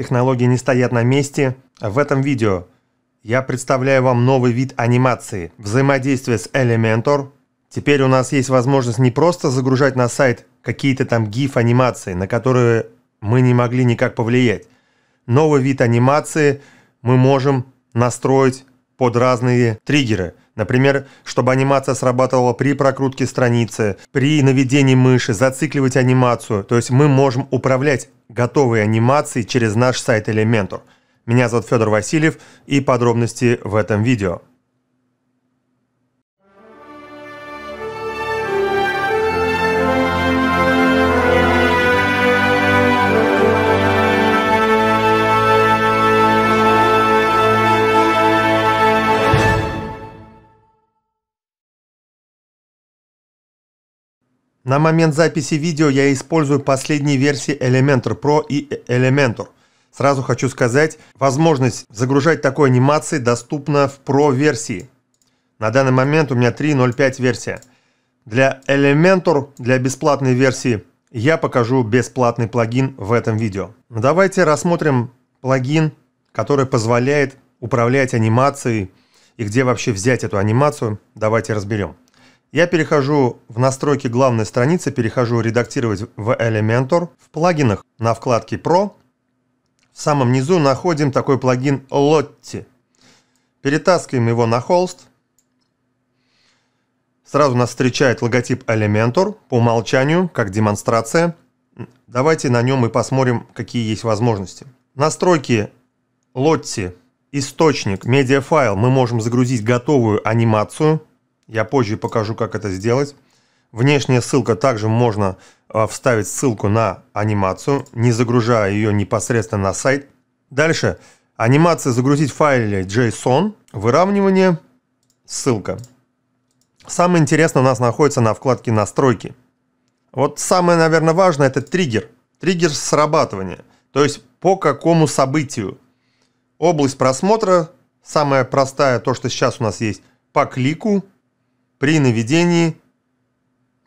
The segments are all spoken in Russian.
Технологии не стоят на месте. В этом видео я представляю вам новый вид анимации – взаимодействие с Elementor. Теперь у нас есть возможность не просто загружать на сайт какие-то там GIF-анимации, на которые мы не могли никак повлиять. Новый вид анимации мы можем настроить под разные триггеры. Например, чтобы анимация срабатывала при прокрутке страницы, при наведении мыши, зацикливать анимацию. То есть мы можем управлять готовой анимацией через наш сайт Elementor. Меня зовут Федор Васильев и подробности в этом видео. На момент записи видео я использую последние версии Elementor Pro и Elementor. Сразу хочу сказать, возможность загружать такой анимации доступна в Pro версии. На данный момент у меня 3.05 версия. Для Elementor, для бесплатной версии, я покажу бесплатный плагин в этом видео. Ну, давайте рассмотрим плагин, который позволяет управлять анимацией и где вообще взять эту анимацию. Давайте разберем. Я перехожу в настройки главной страницы, перехожу редактировать в Elementor. В плагинах на вкладке Pro в самом низу находим такой плагин Lottie. Перетаскиваем его на холст. Сразу нас встречает логотип Elementor по умолчанию, как демонстрация. Давайте на нем и посмотрим, какие есть возможности. Настройки Lottie, источник, медиафайл. Мы можем загрузить готовую анимацию я позже покажу, как это сделать. Внешняя ссылка также можно э, вставить ссылку на анимацию, не загружая ее непосредственно на сайт. Дальше анимация загрузить в файле JSON, выравнивание, ссылка. Самое интересное у нас находится на вкладке настройки. Вот самое, наверное, важное это триггер. Триггер срабатывания, то есть по какому событию. Область просмотра, самая простая, то, что сейчас у нас есть, по клику, при наведении,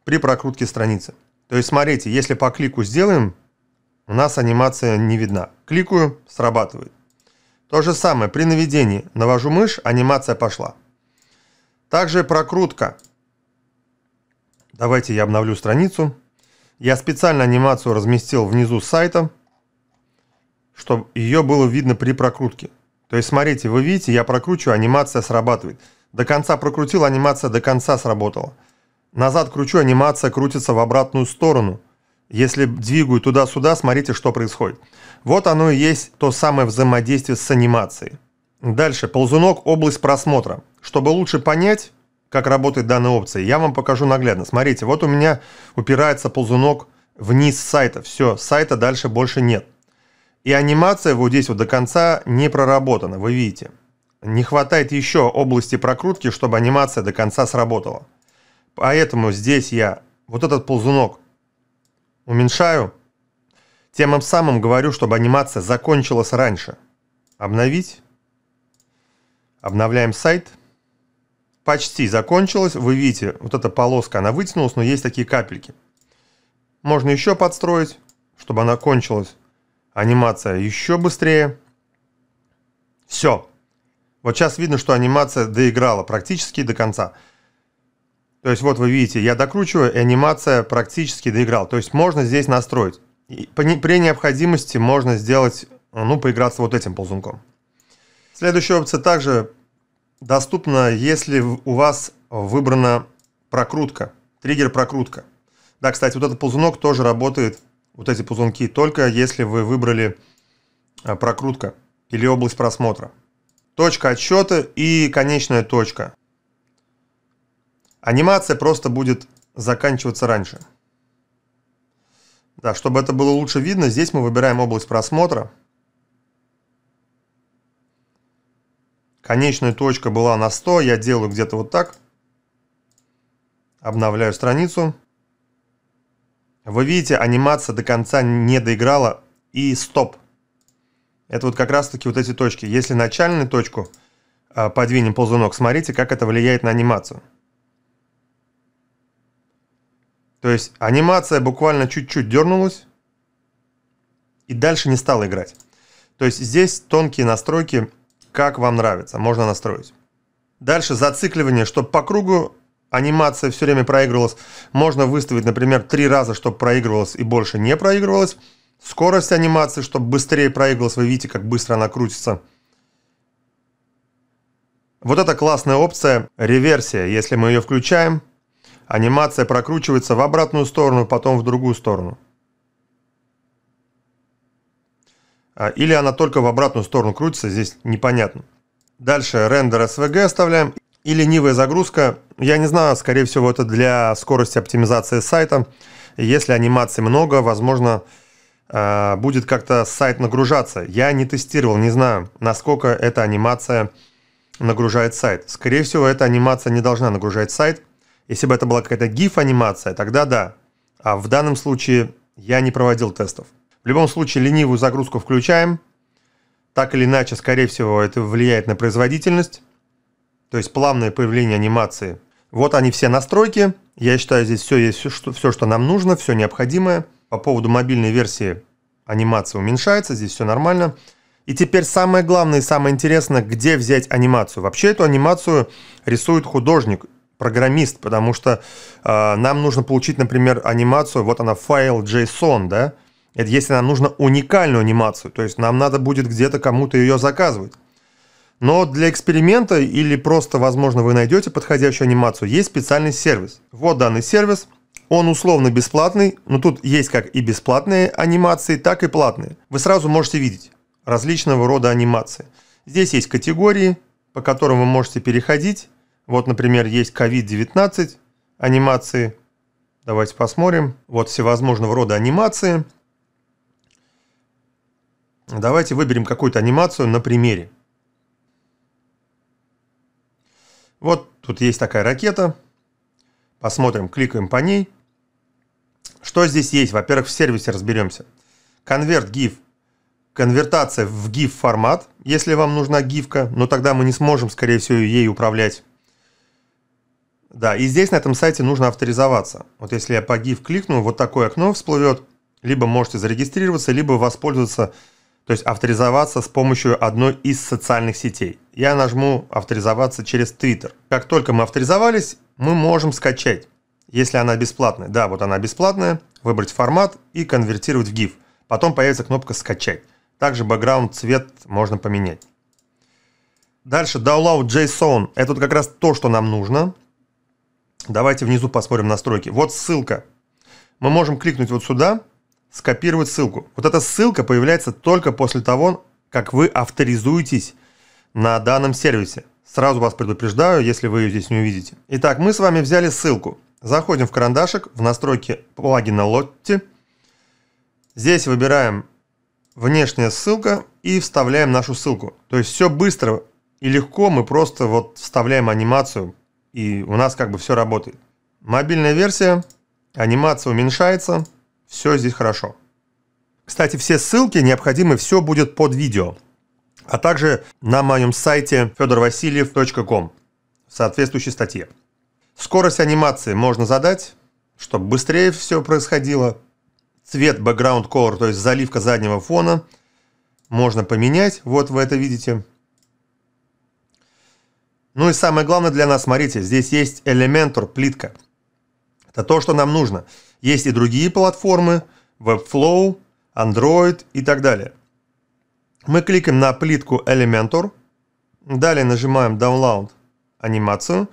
при прокрутке страницы. То есть смотрите, если по клику сделаем, у нас анимация не видна. Кликаю, срабатывает. То же самое при наведении. Навожу мышь, анимация пошла. Также прокрутка. Давайте я обновлю страницу. Я специально анимацию разместил внизу сайта, чтобы ее было видно при прокрутке. То есть, смотрите, вы видите, я прокручу, анимация срабатывает. До конца прокрутил, анимация до конца сработала. Назад кручу, анимация крутится в обратную сторону. Если двигаю туда-сюда, смотрите, что происходит. Вот оно и есть то самое взаимодействие с анимацией. Дальше, ползунок «Область просмотра». Чтобы лучше понять, как работает данная опция, я вам покажу наглядно. Смотрите, вот у меня упирается ползунок вниз сайта. Все, сайта дальше больше нет. И анимация вот здесь вот до конца не проработана, вы видите. Не хватает еще области прокрутки, чтобы анимация до конца сработала. Поэтому здесь я вот этот ползунок уменьшаю, тем самым говорю, чтобы анимация закончилась раньше. Обновить. Обновляем сайт. Почти закончилась. Вы видите, вот эта полоска, она вытянулась, но есть такие капельки. Можно еще подстроить, чтобы она кончилась. Анимация еще быстрее. Все. Вот сейчас видно, что анимация доиграла практически до конца. То есть вот вы видите, я докручиваю, и анимация практически доиграла. То есть можно здесь настроить. И при необходимости можно сделать, ну, поиграться вот этим ползунком. Следующая опция также доступна, если у вас выбрана прокрутка, триггер прокрутка. Да, кстати, вот этот ползунок тоже работает, вот эти ползунки, только если вы выбрали а, прокрутка или область просмотра точка отсчета и конечная точка. Анимация просто будет заканчиваться раньше. Да, чтобы это было лучше видно, здесь мы выбираем область просмотра. Конечная точка была на 100, я делаю где-то вот так. Обновляю страницу. Вы видите, анимация до конца не доиграла и стоп. Это вот как раз-таки вот эти точки. Если начальную точку а, подвинем ползунок, смотрите, как это влияет на анимацию. То есть анимация буквально чуть-чуть дернулась и дальше не стала играть. То есть здесь тонкие настройки, как вам нравится, можно настроить. Дальше зацикливание, чтобы по кругу анимация все время проигрывалась. Можно выставить, например, три раза, чтобы проигрывалась и больше не проигрывалась скорость анимации, чтобы быстрее проигрывалась. Вы видите, как быстро она крутится. Вот это классная опция реверсия. Если мы ее включаем, анимация прокручивается в обратную сторону, потом в другую сторону. А, или она только в обратную сторону крутится, здесь непонятно. Дальше рендер SVG оставляем. И ленивая загрузка. Я не знаю, скорее всего, это для скорости оптимизации сайта. Если анимаций много, возможно, Э, будет как-то сайт нагружаться. Я не тестировал, не знаю, насколько эта анимация нагружает сайт. Скорее всего, эта анимация не должна нагружать сайт. Если бы это была какая-то GIF-анимация, тогда да. А в данном случае я не проводил тестов. В любом случае, ленивую загрузку включаем. Так или иначе, скорее всего, это влияет на производительность. То есть плавное появление анимации. Вот они все настройки. Я считаю, здесь все есть, все, что нам нужно, все необходимое. По поводу мобильной версии анимация уменьшается, здесь все нормально. И теперь самое главное и самое интересное, где взять анимацию. Вообще эту анимацию рисует художник, программист, потому что э, нам нужно получить, например, анимацию, вот она, файл JSON, да, это если нам нужно уникальную анимацию, то есть нам надо будет где-то кому-то ее заказывать. Но для эксперимента или просто, возможно, вы найдете подходящую анимацию, есть специальный сервис. Вот данный сервис – он условно бесплатный, но тут есть как и бесплатные анимации, так и платные. Вы сразу можете видеть различного рода анимации. Здесь есть категории, по которым вы можете переходить. Вот, например, есть COVID-19 анимации. Давайте посмотрим. Вот всевозможного рода анимации. Давайте выберем какую-то анимацию на примере. Вот тут есть такая ракета. Посмотрим, кликаем по ней. Что здесь есть? Во-первых, в сервисе разберемся. Конверт GIF. Конвертация в GIF формат, если вам нужна гифка, но тогда мы не сможем, скорее всего, ей управлять. Да, и здесь на этом сайте нужно авторизоваться. Вот если я по GIF кликну, вот такое окно всплывет. Либо можете зарегистрироваться, либо воспользоваться, то есть авторизоваться с помощью одной из социальных сетей. Я нажму авторизоваться через Twitter. Как только мы авторизовались, мы можем скачать, если она бесплатная. Да, вот она бесплатная, выбрать формат и конвертировать в GIF. Потом появится кнопка «Скачать». Также бэкграунд цвет можно поменять. Дальше download JSON. Это вот как раз то, что нам нужно. Давайте внизу посмотрим настройки. Вот ссылка. Мы можем кликнуть вот сюда, скопировать ссылку. Вот эта ссылка появляется только после того, как вы авторизуетесь на данном сервисе. Сразу вас предупреждаю, если вы ее здесь не увидите. Итак, мы с вами взяли ссылку. Заходим в карандашик, в настройки плагина Lottie. Здесь выбираем внешняя ссылка и вставляем нашу ссылку. То есть все быстро и легко, мы просто вот вставляем анимацию, и у нас как бы все работает. Мобильная версия, анимация уменьшается, все здесь хорошо. Кстати, все ссылки необходимы, все будет под видео а также на моем сайте fedorvasiliev.com в соответствующей статье. Скорость анимации можно задать, чтобы быстрее все происходило. Цвет background color, то есть заливка заднего фона, можно поменять. Вот вы это видите. Ну и самое главное для нас, смотрите, здесь есть Elementor, плитка. Это то, что нам нужно. Есть и другие платформы, Webflow, Android и так далее – мы кликаем на плитку Elementor, далее нажимаем Download анимацию.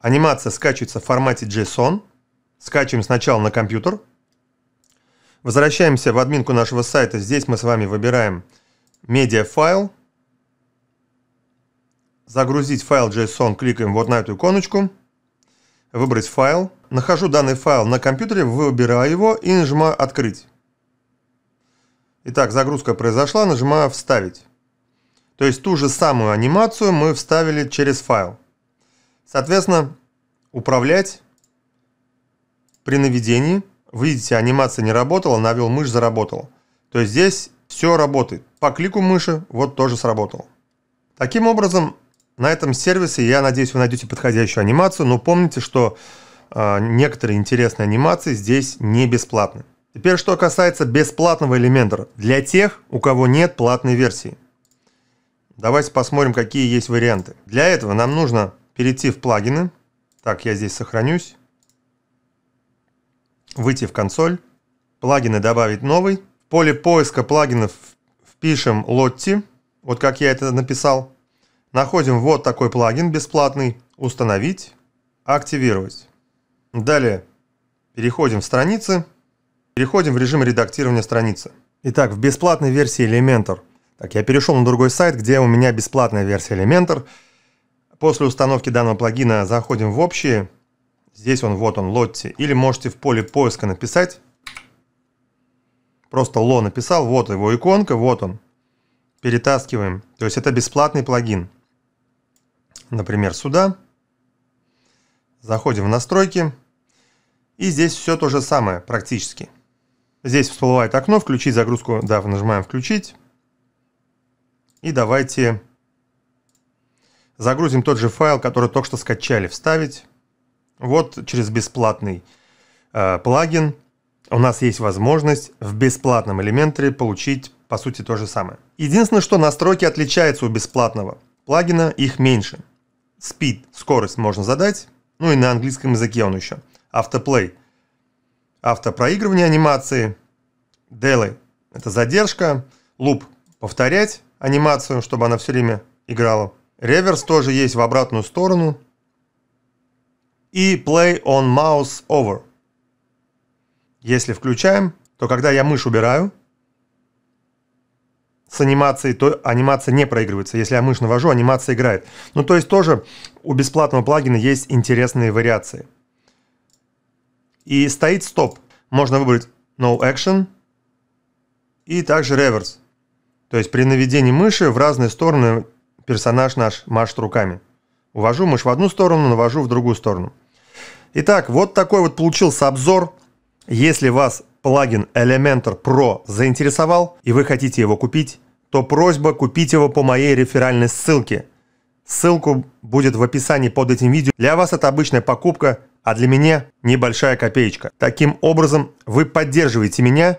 Анимация скачивается в формате JSON. Скачиваем сначала на компьютер. Возвращаемся в админку нашего сайта. Здесь мы с вами выбираем медиа файл. Загрузить файл JSON. Кликаем вот на эту иконочку. Выбрать файл. Нахожу данный файл на компьютере, выбираю его и нажимаю «Открыть». Итак, загрузка произошла, нажимаю «Вставить». То есть ту же самую анимацию мы вставили через файл. Соответственно, управлять при наведении. Вы видите, анимация не работала, навел мышь, заработала. То есть здесь все работает. По клику мыши вот тоже сработало. Таким образом, на этом сервисе, я надеюсь, вы найдете подходящую анимацию, но помните, что э, некоторые интересные анимации здесь не бесплатны. Теперь что касается бесплатного элементра для тех, у кого нет платной версии. Давайте посмотрим, какие есть варианты. Для этого нам нужно перейти в плагины. Так, я здесь сохранюсь. Выйти в консоль. Плагины добавить новый. В поле поиска плагинов впишем Lottie, вот как я это написал. Находим вот такой плагин бесплатный. Установить. Активировать. Далее переходим в страницы Переходим в режим редактирования страницы. Итак, в бесплатной версии Elementor. Так, я перешел на другой сайт, где у меня бесплатная версия Elementor. После установки данного плагина заходим в общие. Здесь он, вот он, Lottie. Или можете в поле поиска написать. Просто ло написал, вот его иконка, вот он. Перетаскиваем. То есть это бесплатный плагин. Например, сюда. Заходим в настройки. И здесь все то же самое практически. Здесь всплывает окно, включить загрузку. Да, нажимаем включить. И давайте загрузим тот же файл, который только что скачали, вставить. Вот через бесплатный э, плагин у нас есть возможность в бесплатном элементаре получить по сути то же самое. Единственное, что настройки отличаются у бесплатного плагина, их меньше. Speed, скорость можно задать, ну и на английском языке он еще. Автоплей – автопроигрывание анимации, delay это задержка, loop повторять анимацию, чтобы она все время играла. reverse тоже есть в обратную сторону. И play on mouse over. Если включаем, то когда я мышь убираю, с анимацией, то анимация не проигрывается. Если я мышь навожу, анимация играет. Ну, то есть тоже у бесплатного плагина есть интересные вариации и стоит стоп. Можно выбрать No Action и также Reverse. То есть при наведении мыши в разные стороны персонаж наш машет руками. Увожу мышь в одну сторону, навожу в другую сторону. Итак, вот такой вот получился обзор. Если вас плагин Elementor Pro заинтересовал и вы хотите его купить, то просьба купить его по моей реферальной ссылке. Ссылку будет в описании под этим видео. Для вас это обычная покупка, а для меня небольшая копеечка. Таким образом, вы поддерживаете меня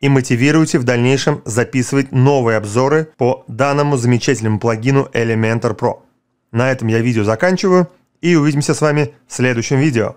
и мотивируете в дальнейшем записывать новые обзоры по данному замечательному плагину Elementor Pro. На этом я видео заканчиваю и увидимся с вами в следующем видео.